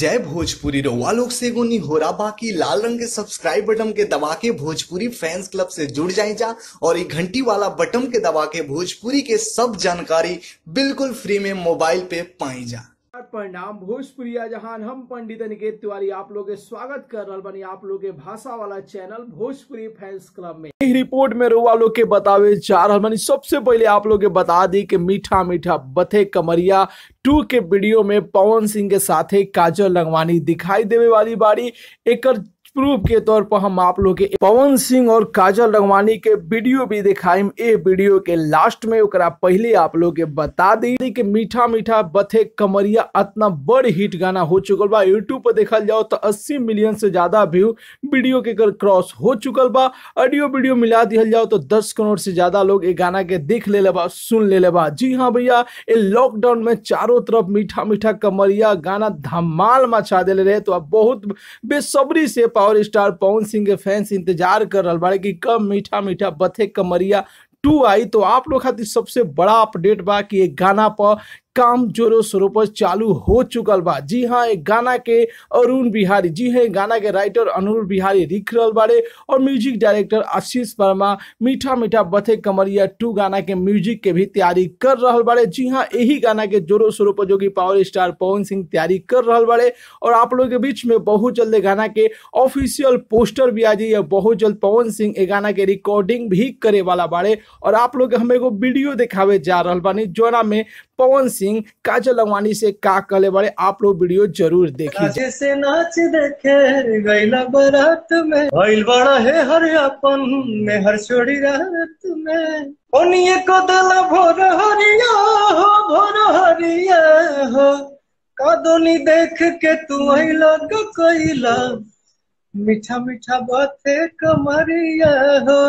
जय भोजपुरी रोवा लोग से गोनी हो रहा बाकी लाल रंग के सब्सक्राइब बटन के दबा के भोजपुरी फैंस क्लब से जुड़ जाए जा और एक घंटी वाला बटन के दबा के भोजपुरी के सब जानकारी बिल्कुल फ्री में मोबाइल पे पाई जा प्रणाम भोजपुरी जहान हम पंडित अनिकेत तिवारी आप लोग स्वागत कर रहा बनी आप लोग भाषा वाला चैनल भोजपुरी फैंस क्लब में एक रिपोर्ट में रुआ लोग के बतावे जा रहा बनी सबसे पहले आप लोग बता दी कि मीठा मीठा बथे कमरिया टू के वीडियो में पवन सिंह के साथ काजल लंगवानी दिखाई देवे वाली बारी एक प्रूफ के तौर पर हम आप लोग के पवन सिंह और काजल रंगवानी के वीडियो भी दिखाई ए वीडियो के लास्ट में उकरा पहले आप लोग के बता दी कि मीठा मीठा बथे कमरिया इतना बड़ हिट गाना हो चुकल बा यूट्यूब पर देखल जाओ तो 80 मिलियन से ज्यादा व्यू वीडियो के कर क्रॉस हो चुकल बा ऑडियो वीडियो मिला दिया जाओ तो दस करोड़ से ज्यादा लोग ये गाना के देख ले बा सुन ले बा जी हाँ भैया ये लॉकडाउन में चारों तरफ मीठा मीठा कमरिया गाना धमाल मचा दिले रहे तो अब बहुत बेसब्री से पावर स्टार पवन सिंह के फैंस इंतजार कर रहा बड़े कि कब मीठा मीठा बथे कमरिया टू आई तो आप लोग खातिर सबसे बड़ा अपडेट बा कि एक गाना पर काम जोरों शोरों पर चालू हो चुकल बा जी हाँ एक गाना के अरुण बिहारी जी हाँ गाना के राइटर अरुण बिहारी लिख रहा बारे और म्यूजिक डायरेक्टर आशीष वर्मा मीठा मीठा बथे कमरिया टू गाना के म्यूजिक के भी तैयारी कर रहा बारे जी हाँ यही गाना के जोरों शोरों पर जो कि पावर स्टार पवन सिंह तैयारी कर रहा बारे और आप लोगों के बीच में बहुत जल्द गाना के ऑफिशियल पोस्टर भी आ जाइए बहुत जल्द पवन सिंह ये गाना के रिकॉर्डिंग भी करे वाला बारे और आप लोग हमें वीडियो दिखावे जा रहा बानी जोना में पवन सिंह काजल अगवानी से का कहले बड़े आप लोग वीडियो जरूर देखिए नाच देखे गैला में भइल बड़ा है हर अपन में हर छोड़ी रात में ओनिए को भोर हरिया हो भोर हरिया हो कादोनी देख के तू अइला कइला मीठा मीठा बात कमरिया हो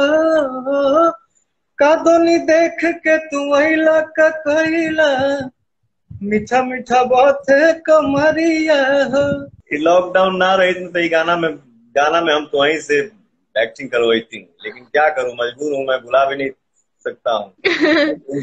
कादोनी देख के तू अला का कहिला मीठा मीठा बहुत कमरिया हो लॉकडाउन ना रहे तो ये गाना में गाना में हम तो वहीं से एक्टिंग करवाई थी लेकिन क्या करूं मजबूर हूं मैं बुला भी नहीं सकता हूँ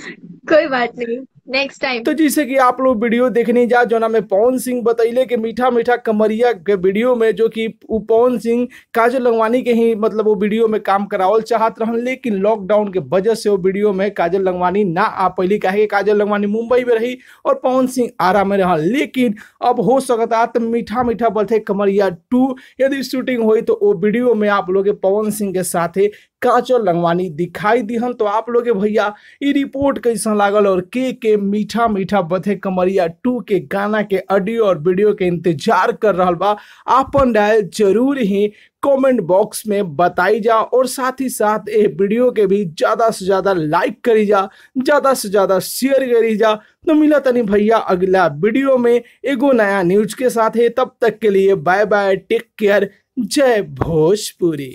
कोई बात नहीं नेक्स्ट टाइम तो जैसे कि आप लोग वीडियो देखने जा जो ना में पवन सिंह बताइले के मीठा मीठा कमरिया के वीडियो में जो कि पवन सिंह काजल लंगवानी के ही मतलब वो वीडियो में काम करावल चाहत रहन लेकिन लॉकडाउन के वजह से वो वीडियो में काजल लंगवानी ना आ पैली कहे काजल लंगवानी मुंबई में रही और पवन सिंह आरा में रहन लेकिन अब हो सकता तो मीठा मीठा बल्थे कमरिया टू यदि शूटिंग हुई तो वो वीडियो में आप लोग पवन सिंह के साथ काचल रंगवानी दिखाई दीहन तो आप लोग भैया ये रिपोर्ट कैसा लागल और के के मीठा मीठा बधे कमरिया टू के गाना के ऑडियो और वीडियो के इंतजार कर रहा बा आपन राय जरूर ही कमेंट बॉक्स में बताई जा और साथ ही साथ ये वीडियो के भी ज़्यादा से ज़्यादा लाइक करी जा ज़्यादा से ज़्यादा शेयर करी जा तो मिला तनी भैया अगला वीडियो में एगो नया न्यूज के साथ है तब तक के लिए बाय बाय टेक केयर जय भोजपुरी